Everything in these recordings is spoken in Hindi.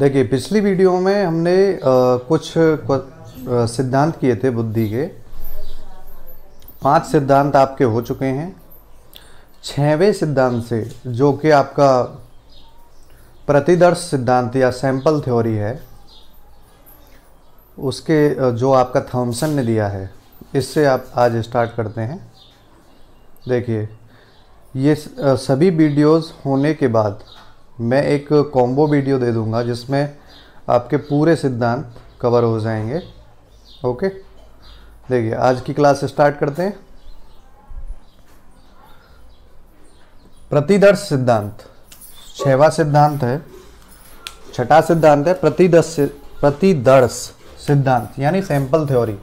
देखिए पिछली वीडियो में हमने आ, कुछ सिद्धांत किए थे बुद्धि के पांच सिद्धांत आपके हो चुके हैं छवें सिद्धांत से जो कि आपका प्रतिदर्श सिद्धांत या सैंपल थ्योरी है उसके जो आपका थॉमसन ने दिया है इससे आप आज स्टार्ट करते हैं देखिए ये सभी वीडियोस होने के बाद मैं एक कॉम्बो वीडियो दे दूंगा जिसमें आपके पूरे सिद्धांत कवर हो जाएंगे ओके देखिए आज की क्लास स्टार्ट करते हैं प्रतिदर्श सिद्धांत छवा सिद्धांत है छठा सिद्धांत है प्रतिदर्श प्रतिदर्श सिद्धांत यानी सैंपल थ्योरी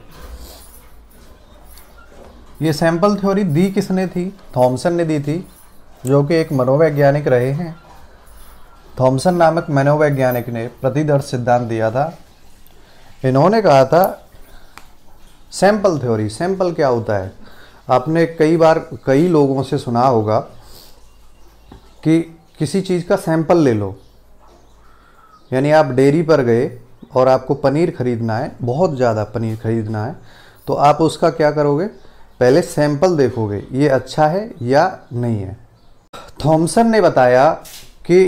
ये सैंपल थ्योरी दी किसने थी थॉमसन ने दी थी जो कि एक मनोवैज्ञानिक रहे हैं थॉमसन नामक मनोवैज्ञानिक ने प्रतिदर्श सिद्धांत दिया था इन्होंने कहा था सैंपल थ्योरी सैंपल क्या होता है आपने कई बार कई लोगों से सुना होगा कि किसी चीज़ का सैंपल ले लो यानी आप डेयरी पर गए और आपको पनीर खरीदना है बहुत ज़्यादा पनीर खरीदना है तो आप उसका क्या करोगे पहले सैंपल देखोगे ये अच्छा है या नहीं है थॉमसन ने बताया कि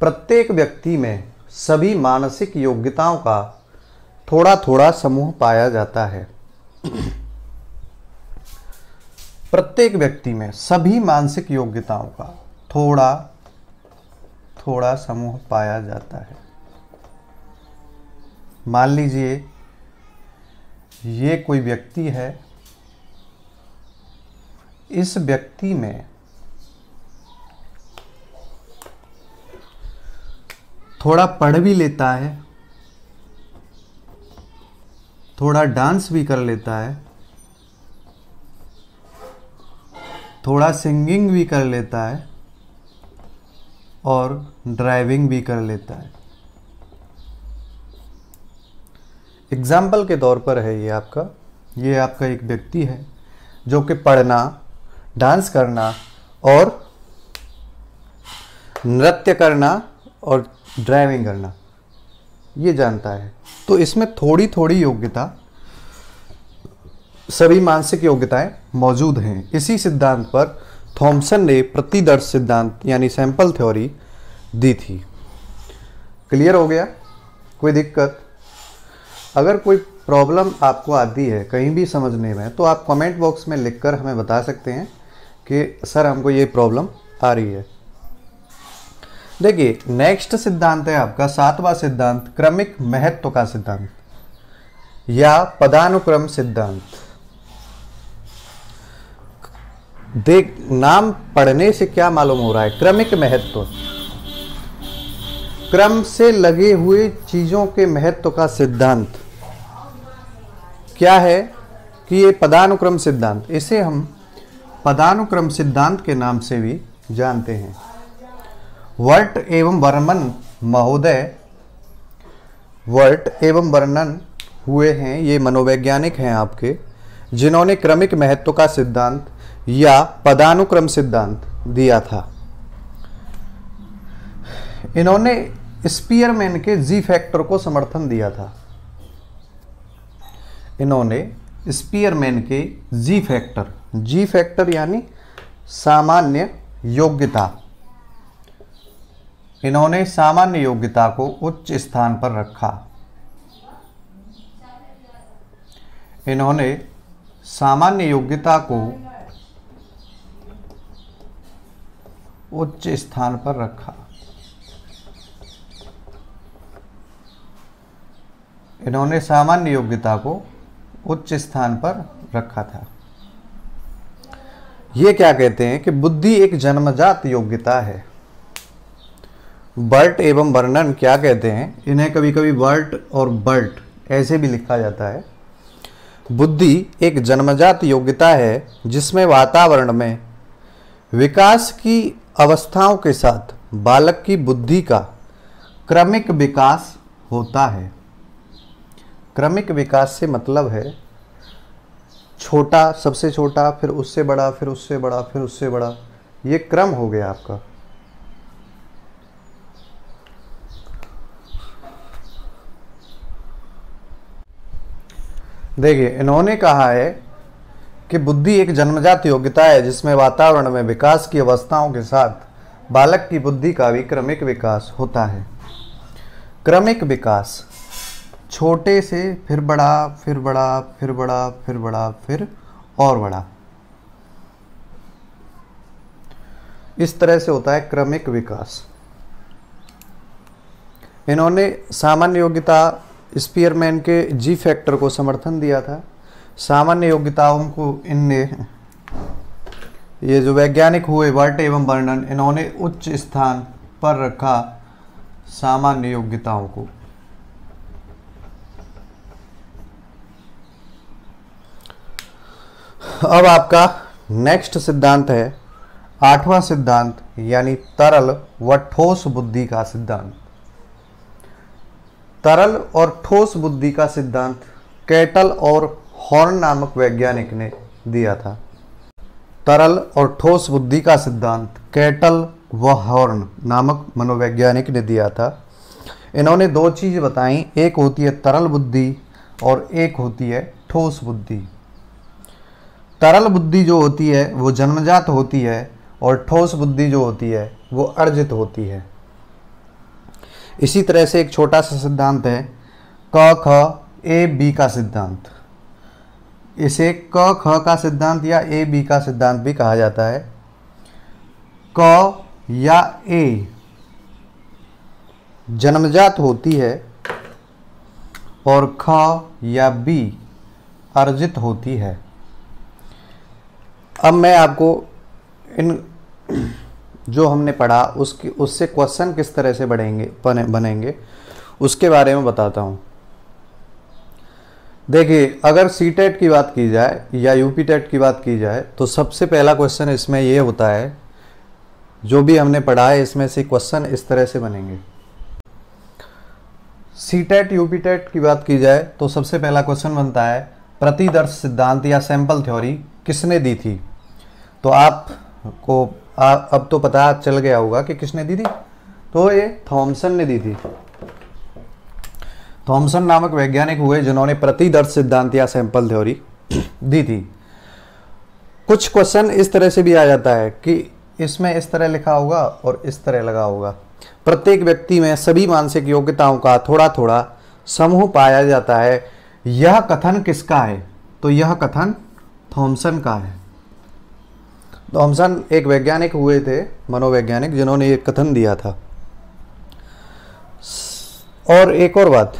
प्रत्येक व्यक्ति में सभी मानसिक योग्यताओं का थोड़ा थोड़ा समूह पाया जाता है प्रत्येक व्यक्ति में सभी मानसिक योग्यताओं का थोड़ा थोड़ा समूह पाया जाता है मान लीजिए ये कोई व्यक्ति है इस व्यक्ति में थोड़ा पढ़ भी लेता है थोड़ा डांस भी कर लेता है थोड़ा सिंगिंग भी कर लेता है और ड्राइविंग भी कर लेता है एग्जाम्पल के तौर पर है ये आपका ये आपका एक व्यक्ति है जो कि पढ़ना डांस करना और नृत्य करना और ड्राइविंग करना ये जानता है तो इसमें थोड़ी थोड़ी योग्यता सभी मानसिक योग्यताएं मौजूद हैं इसी सिद्धांत पर थॉमसन ने प्रतिदर्श सिद्धांत यानी सैंपल थ्योरी दी थी क्लियर हो गया कोई दिक्कत अगर कोई प्रॉब्लम आपको आती है कहीं भी समझने में तो आप कमेंट बॉक्स में लिखकर हमें बता सकते हैं कि सर हमको ये प्रॉब्लम आ रही है देखिए नेक्स्ट सिद्धांत है आपका सातवां सिद्धांत क्रमिक महत्व का सिद्धांत या पदानुक्रम सिद्धांत देख नाम पढ़ने से क्या मालूम हो रहा है क्रमिक महत्व क्रम से लगे हुए चीजों के महत्व का सिद्धांत क्या है कि ये पदानुक्रम सिद्धांत इसे हम पदानुक्रम सिद्धांत के नाम से भी जानते हैं वर्ट एवं वर्मन महोदय वर्ट एवं वर्णन हुए हैं ये मनोवैज्ञानिक हैं आपके जिन्होंने क्रमिक महत्व का सिद्धांत या पदानुक्रम सिद्धांत दिया था इन्होंने स्पीयरमैन के जी फैक्टर को समर्थन दिया था इन्होंने स्पीयरमैन के जी फैक्टर जी फैक्टर यानी सामान्य योग्यता इन्होंने सामान्य योग्यता को उच्च स्थान पर रखा इन्होंने सामान्य योग्यता को उच्च स्थान पर रखा इन्होंने सामान्य योग्यता को उच्च स्थान पर रखा था यह क्या कहते हैं कि बुद्धि एक जन्मजात योग्यता है बर्ट एवं वर्णन क्या कहते हैं इन्हें कभी कभी बर्ट और बर्ट ऐसे भी लिखा जाता है बुद्धि एक जन्मजात योग्यता है जिसमें वातावरण में विकास की अवस्थाओं के साथ बालक की बुद्धि का क्रमिक विकास होता है क्रमिक विकास से मतलब है छोटा सबसे छोटा फिर उससे बड़ा फिर उससे बड़ा फिर उससे बड़ा ये क्रम हो गया आपका देखिए इन्होंने कहा है कि बुद्धि एक जन्मजात योग्यता है जिसमें वातावरण में विकास की अवस्थाओं के साथ बालक की बुद्धि का भी क्रमिक विकास होता है क्रमिक विकास छोटे से फिर बड़ा फिर बड़ा फिर बड़ा फिर बड़ा फिर और बड़ा इस तरह से होता है क्रमिक विकास इन्होंने सामान्य योग्यता स्पीयरमैन के जी फैक्टर को समर्थन दिया था सामान्य योग्यताओं को इनने ये जो वैज्ञानिक हुए वर्ट एवं वर्णन इन्होंने उच्च स्थान पर रखा सामान्य योग्यताओं को अब आपका नेक्स्ट सिद्धांत है आठवां सिद्धांत यानी तरल व ठोस बुद्धि का सिद्धांत तरल और ठोस बुद्धि का सिद्धांत कैटल और हॉर्न नामक वैज्ञानिक ने दिया था तरल और ठोस बुद्धि का सिद्धांत कैटल व हॉर्न नामक मनोवैज्ञानिक ने दिया था इन्होंने दो चीज़ बताई एक होती है तरल बुद्धि और एक होती है ठोस बुद्धि तरल बुद्धि जो होती है वो जन्मजात होती है और ठोस बुद्धि जो होती है वो अर्जित होती है इसी तरह से एक छोटा सा सिद्धांत है क ख ए बी का सिद्धांत इसे क ख का सिद्धांत या ए बी का सिद्धांत भी कहा जाता है क या ए जन्मजात होती है और ख या बी अर्जित होती है अब मैं आपको इन जो हमने पढ़ा उसकी उससे क्वेश्चन किस तरह से बढ़ेंगे बने बनेंगे उसके बारे में बताता हूँ देखिए अगर सी टेट e की बात की जाए या यू पी टेट की बात की जाए तो सबसे पहला क्वेश्चन इसमें ये होता है जो भी हमने पढ़ा है इसमें से क्वेश्चन इस तरह से बनेंगे C TET U P TET की बात की जाए तो सबसे पहला क्वेश्चन बनता है प्रतिदर्श सिद्धांत या सैंपल थ्योरी किसने दी थी तो आपको आ, अब तो पता चल गया होगा कि किसने दी थी तो ये थॉमसन ने दी थी थॉमसन नामक वैज्ञानिक हुए जिन्होंने प्रतिदर्श सिद्धांत या सैंपल थ्योरी दी थी कुछ क्वेश्चन इस तरह से भी आ जाता है कि इसमें इस तरह लिखा होगा और इस तरह लगा होगा प्रत्येक व्यक्ति में सभी मानसिक योग्यताओं का थोड़ा थोड़ा समूह पाया जाता है यह कथन किसका है तो यह कथन थॉमसन का है तो हमसन एक वैज्ञानिक हुए थे मनोवैज्ञानिक जिन्होंने ये कथन दिया था और एक और बात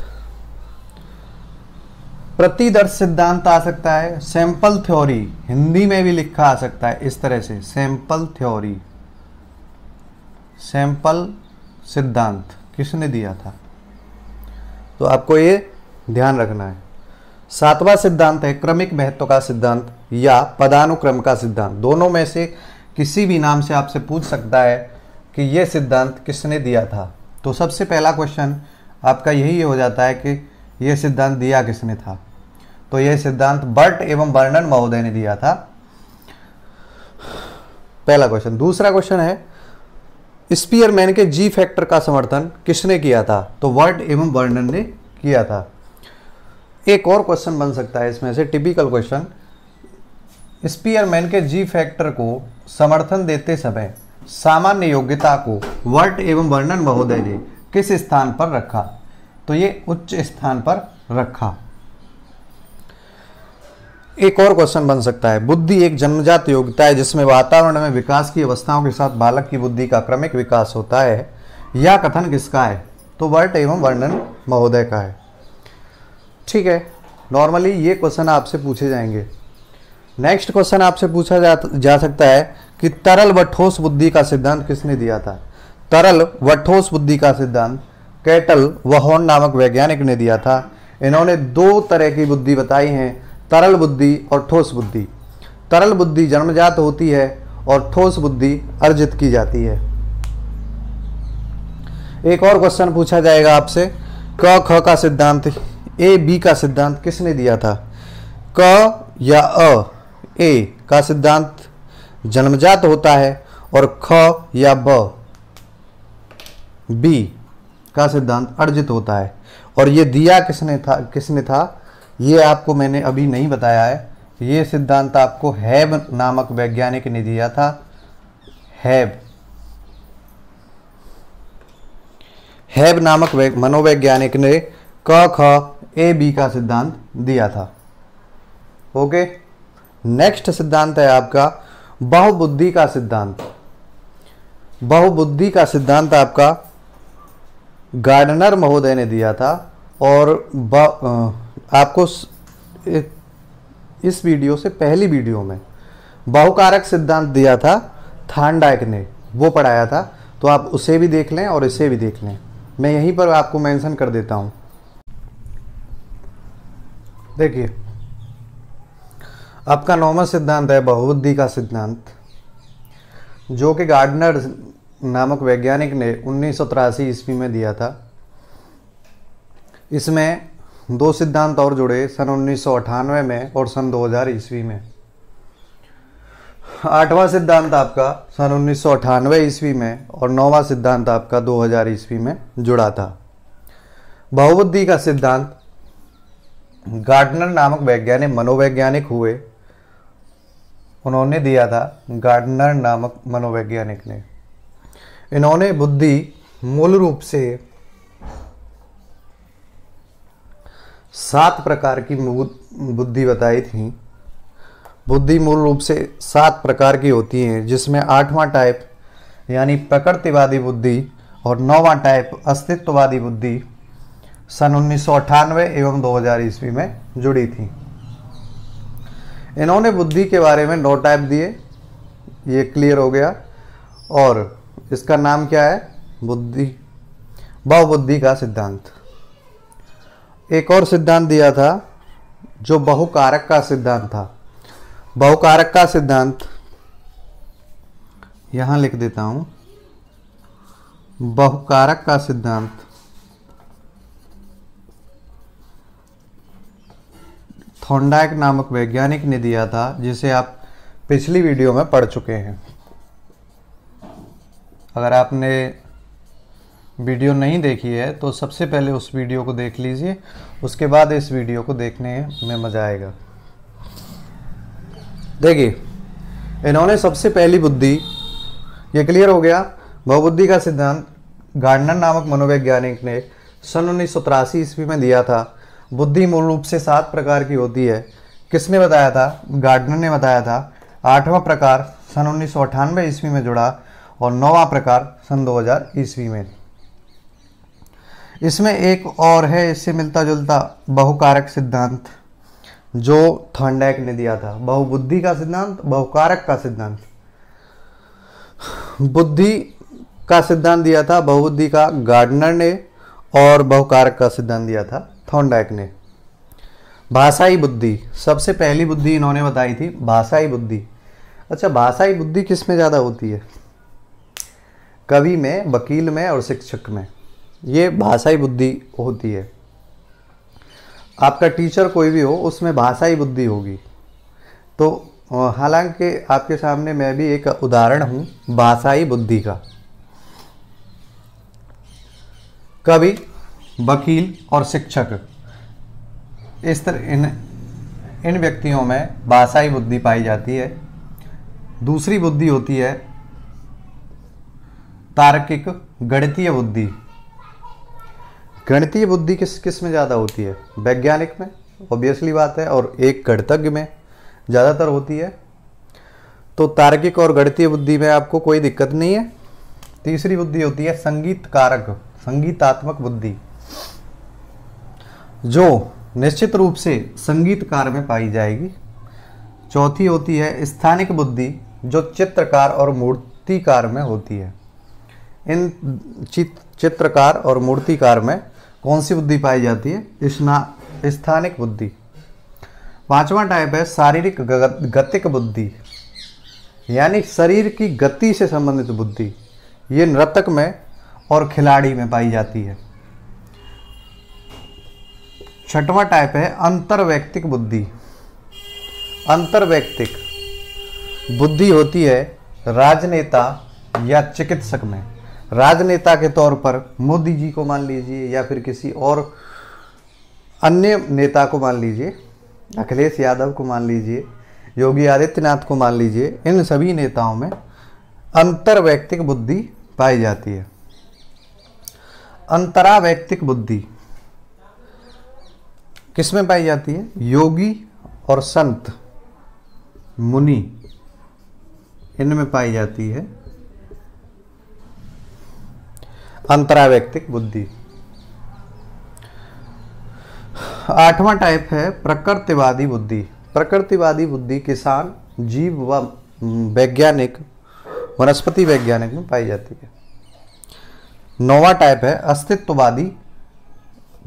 प्रतिदर्श सिद्धांत आ सकता है सैंपल थ्योरी हिंदी में भी लिखा आ सकता है इस तरह से सैंपल थ्योरी सैंपल सिद्धांत किसने दिया था तो आपको ये ध्यान रखना है सातवां सिद्धांत है क्रमिक महत्व का सिद्धांत या पदानुक्रम का सिद्धांत दोनों में से किसी भी नाम से आपसे पूछ सकता है कि यह सिद्धांत किसने दिया था तो सबसे पहला क्वेश्चन आपका यही हो जाता है कि यह सिद्धांत दिया किसने था तो यह सिद्धांत बर्ट एवं वर्णन महोदय ने दिया था पहला क्वेश्चन दूसरा क्वेश्चन है स्पीयरमैन के जी फैक्टर का समर्थन किसने किया था तो वर्ट एवं वर्णन ने किया था एक और क्वेश्चन बन सकता है इसमें से टिपिकल क्वेश्चन स्पीयरमैन के जी फैक्टर को समर्थन देते समय सामान्य योग्यता को वर्ट एवं वर्णन महोदय ने किस स्थान पर रखा तो ये उच्च स्थान पर रखा एक और क्वेश्चन बन सकता है बुद्धि एक जन्मजात योग्यता है जिसमें वातावरण में विकास की अवस्थाओं के साथ बालक की बुद्धि का क्रमिक विकास होता है यह कथन किसका है तो वर्ट एवं वर्णन महोदय का है ठीक है नॉर्मली ये क्वेश्चन आपसे पूछे जाएंगे नेक्स्ट क्वेश्चन आपसे पूछा जा, जा सकता है कि तरल व ठोस बुद्धि का सिद्धांत किसने दिया था तरल व ठोस बुद्धि का सिद्धांत कैटल व हॉर्न नामक वैज्ञानिक ने दिया था इन्होंने दो तरह की बुद्धि बताई हैं तरल बुद्धि और ठोस बुद्धि तरल बुद्धि जन्मजात होती है और ठोस बुद्धि अर्जित की जाती है एक और क्वेश्चन पूछा जाएगा आपसे क ख का सिद्धांत ए बी का सिद्धांत किसने दिया था क या अ ए का सिद्धांत जन्मजात होता है और ख या ब बी का सिद्धांत अर्जित होता है और ये दिया किसने था किसने था ये आपको मैंने अभी नहीं बताया है ये सिद्धांत आपको हैब नामक वैज्ञानिक ने दिया था हैब हैब नामक मनोवैज्ञानिक ने क ख ए बी का सिद्धांत दिया था ओके नेक्स्ट सिद्धांत है आपका बहुबुद्धि का सिद्धांत बहुबुद्धि का सिद्धांत आपका गार्डनर महोदय ने दिया था और आपको इस वीडियो से पहली वीडियो में बहुकारक सिद्धांत दिया था थानडाइक ने वो पढ़ाया था तो आप उसे भी देख लें और इसे भी देख लें मैं यहीं पर आपको मेंशन कर देता हूँ देखिए आपका नौवा सिद्धांत है बहुबुद्धि का सिद्धांत जो कि गार्डनर नामक वैज्ञानिक ने उन्नीस ईस्वी में दिया था इसमें दो सिद्धांत और जुड़े सन उन्नीस में और सन 2000 ईस्वी में आठवां सिद्धांत आपका सन उन्नीस ईस्वी में और नौवां सिद्धांत आपका 2000 ईस्वी में जुड़ा था बहुबुद्धि का सिद्धांत गार्डनर नामक वैज्ञानिक मनोवैज्ञानिक हुए उन्होंने दिया था गार्डनर नामक मनोवैज्ञानिक ने इन्होंने बुद्धि मूल रूप से सात प्रकार की बुद्धि बताई थी बुद्धि मूल रूप से सात प्रकार की होती हैं जिसमें आठवां टाइप यानी प्रकृतिवादी बुद्धि और नौवां टाइप अस्तित्ववादी बुद्धि सन उन्नीस एवं 2000 ईस्वी में जुड़ी थी इन्होंने बुद्धि के बारे में नो टाइप दिए ये क्लियर हो गया और इसका नाम क्या है बुद्धि बहुबुद्धि का सिद्धांत एक और सिद्धांत दिया था जो बहुकारक का सिद्धांत था बहुकारक का सिद्धांत यहां लिख देता हूं बहुकारक का सिद्धांत थोंडाक नामक वैज्ञानिक ने दिया था जिसे आप पिछली वीडियो में पढ़ चुके हैं अगर आपने वीडियो नहीं देखी है तो सबसे पहले उस वीडियो को देख लीजिए उसके बाद इस वीडियो को देखने में मज़ा आएगा देखिए इन्होंने सबसे पहली बुद्धि ये क्लियर हो गया बहुबुद्धि का सिद्धांत गार्डनर नामक मनोवैज्ञानिक ने सन उन्नीस ईस्वी में दिया था बुद्धि मूल रूप से सात प्रकार की होती है किसने बताया था गार्डनर ने बताया था आठवां प्रकार सन उन्नीस सौ अठानवे ईस्वी में जुड़ा और नौवा प्रकार सन 2000 ईस्वी में इसमें एक और है इससे मिलता जुलता बहुकारक सिद्धांत जो थंडैक ने दिया था बहुबुद्धि का सिद्धांत बहुकारक का सिद्धांत बुद्धि का सिद्धांत दिया था बहुबुद्धि का गार्डनर ने और बहुकारक का सिद्धांत दिया था थॉर्नडाइक ने भाषाई बुद्धि सबसे पहली बुद्धि इन्होंने बताई थी भाषाई बुद्धि अच्छा भाषाई बुद्धि किस में ज़्यादा होती है कवि में वकील में और शिक्षक में ये भाषाई बुद्धि होती है आपका टीचर कोई भी हो उसमें भाषाई बुद्धि होगी तो हालांकि आपके सामने मैं भी एक उदाहरण हूँ भाषाई बुद्धि का कवि वकील और शिक्षक इस तरह इन इन व्यक्तियों में भाषाई बुद्धि पाई जाती है दूसरी बुद्धि होती है तार्किक गणितीय बुद्धि गणितीय बुद्धि किस किस में ज़्यादा होती है वैज्ञानिक में ऑब्वियसली बात है और एक गणतज्ञ में ज़्यादातर होती है तो तार्किक और गणितीय बुद्धि में आपको कोई दिक्कत नहीं है तीसरी बुद्धि होती है संगीत कारक संगीतात्मक बुद्धि जो निश्चित रूप से संगीतकार में पाई जाएगी चौथी होती है स्थानिक बुद्धि जो चित्रकार और मूर्तिकार में होती है इन चित्रकार और मूर्तिकार में कौन सी बुद्धि पाई जाती है स्ना स्थानिक बुद्धि पांचवा टाइप है शारीरिक गतिक बुद्धि यानी शरीर की गति से संबंधित बुद्धि ये नृतक में और खिलाड़ी में पाई जाती है छठवा टाइप है अंतर्वैक्तिक बुद्धि अंतर्वैक्तिक बुद्धि होती है राजनेता या चिकित्सक में राजनेता के तौर पर मोदी जी को मान लीजिए या फिर किसी और अन्य नेता को मान लीजिए अखिलेश यादव को मान लीजिए योगी आदित्यनाथ को मान लीजिए इन सभी नेताओं में अंतर्वैक्तिक बुद्धि पाई जाती है अंतरावैक्तिक बुद्धि किसमें पाई जाती है योगी और संत मुनि इनमें पाई जाती है अंतराव्यक्तिक बुद्धि आठवां टाइप है प्रकृतिवादी बुद्धि प्रकृतिवादी बुद्धि किसान जीव व वैज्ञानिक वनस्पति वैज्ञानिक में पाई जाती है नौवा टाइप है अस्तित्ववादी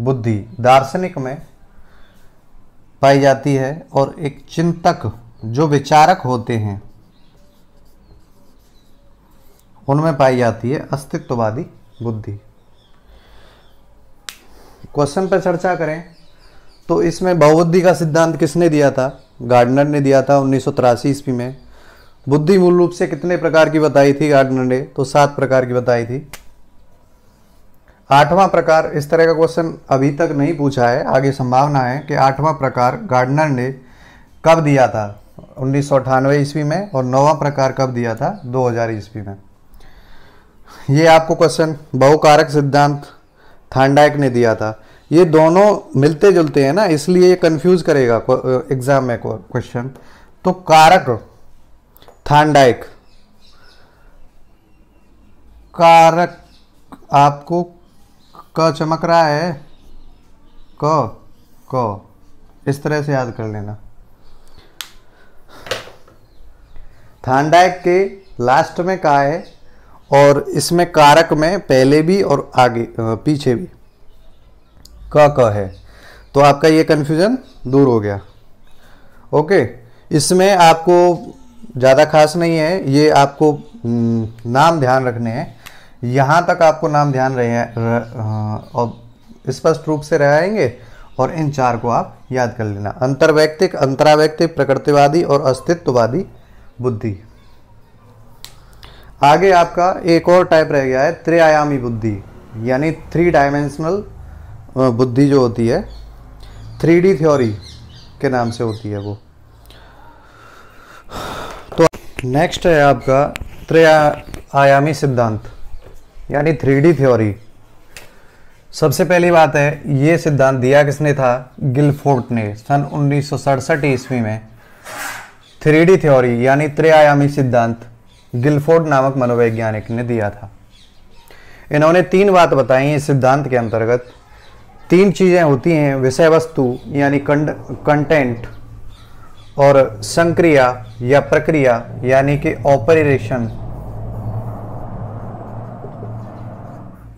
बुद्धि दार्शनिक में पाई जाती है और एक चिंतक जो विचारक होते हैं उनमें पाई जाती है अस्तित्ववादी बुद्धि क्वेश्चन पर चर्चा करें तो इसमें बहुबुद्धि का सिद्धांत किसने दिया था गार्डनर ने दिया था उन्नीस सौ ईस्वी में बुद्धि मूल रूप से कितने प्रकार की बताई थी गार्डनर ने तो सात प्रकार की बताई थी आठवां प्रकार इस तरह का क्वेश्चन अभी तक नहीं पूछा है आगे संभावना है कि आठवां प्रकार गार्डनर ने कब दिया था उन्नीस ईस्वी में और नौवां प्रकार कब दिया था 2000 ईस्वी में ये आपको क्वेश्चन बहुकारक सिद्धांत थांडाइक ने दिया था ये दोनों मिलते जुलते हैं ना इसलिए ये कंफ्यूज करेगा एग्जाम में क्वेश्चन तो कारक थांडाइक कारक आपको चमक रहा है क क इस तरह से याद कर लेना थांडाइक के लास्ट में का है और इसमें कारक में पहले भी और आगे पीछे भी क क है तो आपका ये कन्फ्यूज़न दूर हो गया ओके इसमें आपको ज़्यादा खास नहीं है ये आपको नाम ध्यान रखने हैं यहाँ तक आपको नाम ध्यान रहे और स्पष्ट रूप से रहेंगे और इन चार को आप याद कर लेना अंतर्वैक्तिक अंतरावैयक्तिक प्रकृतिवादी और अस्तित्ववादी बुद्धि आगे आपका एक और टाइप रह गया है त्रिआयामी बुद्धि यानी थ्री डायमेंशनल बुद्धि जो होती है थ्री डी थ्योरी के नाम से होती है वो तो नेक्स्ट है आपका आयामी सिद्धांत यानी थ्री थ्योरी सबसे पहली बात है ये सिद्धांत दिया किसने था गिलफोर्ट ने सन उन्नीस ईस्वी में थ्री थ्योरी यानी त्रिआयामी सिद्धांत गिलफोर्ड नामक मनोवैज्ञानिक ने दिया था इन्होंने तीन बात बताई इस सिद्धांत के अंतर्गत तीन चीज़ें होती हैं विषय वस्तु यानी कंटेंट और संक्रिया या प्रक्रिया यानी कि ऑपरेशन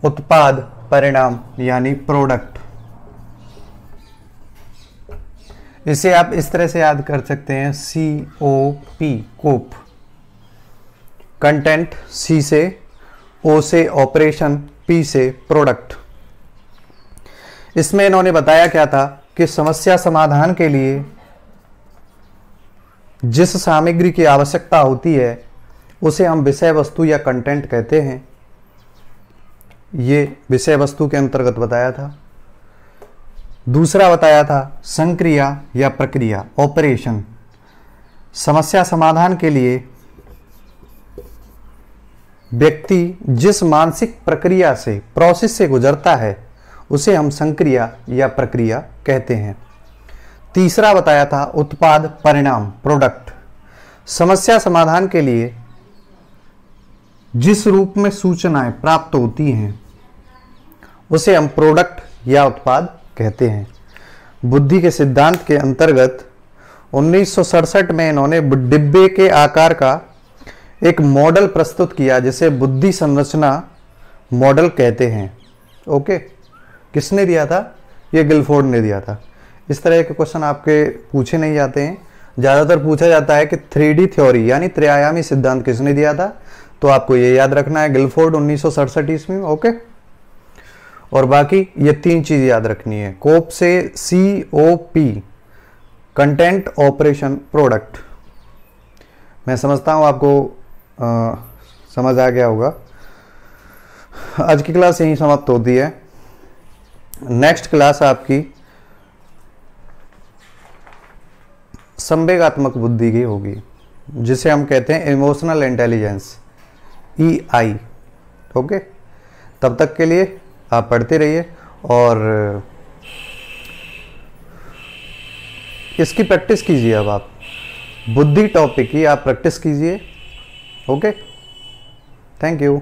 उत्पाद परिणाम यानी प्रोडक्ट इसे आप इस तरह से याद कर सकते हैं सी ओ पी कोप कंटेंट सी से ओ से ऑपरेशन पी से प्रोडक्ट इसमें इन्होंने बताया क्या था कि समस्या समाधान के लिए जिस सामग्री की आवश्यकता होती है उसे हम विषय वस्तु या कंटेंट कहते हैं ये विषय वस्तु के अंतर्गत बताया था दूसरा बताया था संक्रिया या प्रक्रिया ऑपरेशन समस्या समाधान के लिए व्यक्ति जिस मानसिक प्रक्रिया से प्रोसेस से गुजरता है उसे हम संक्रिया या प्रक्रिया कहते हैं तीसरा बताया था उत्पाद परिणाम प्रोडक्ट समस्या समाधान के लिए जिस रूप में सूचनाएं प्राप्त होती हैं उसे हम प्रोडक्ट या उत्पाद कहते हैं बुद्धि के सिद्धांत के अंतर्गत उन्नीस में इन्होंने डिब्बे के आकार का एक मॉडल प्रस्तुत किया जिसे बुद्धि संरचना मॉडल कहते हैं ओके किसने दिया था ये गिलफोर्ड ने दिया था इस तरह के क्वेश्चन आपके पूछे नहीं जाते हैं ज़्यादातर पूछा जाता है कि थ्री डी थ्योरी यानी त्रियायामी सिद्धांत किसने दिया था तो आपको ये याद रखना है गिलफोर्ड उन्नीस सौ ईस्वी में ओके और बाकी ये तीन चीज़ याद रखनी है कोप से C O P content operation product मैं समझता हूँ आपको आ, समझ आ गया होगा आज की क्लास यहीं समाप्त होती है नेक्स्ट क्लास आपकी संवेगात्मक बुद्धि की होगी जिसे हम कहते हैं emotional intelligence E I okay तब तक के लिए आप पढ़ते रहिए और इसकी प्रैक्टिस कीजिए अब आप बुद्धि टॉपिक की आप प्रैक्टिस कीजिए ओके थैंक यू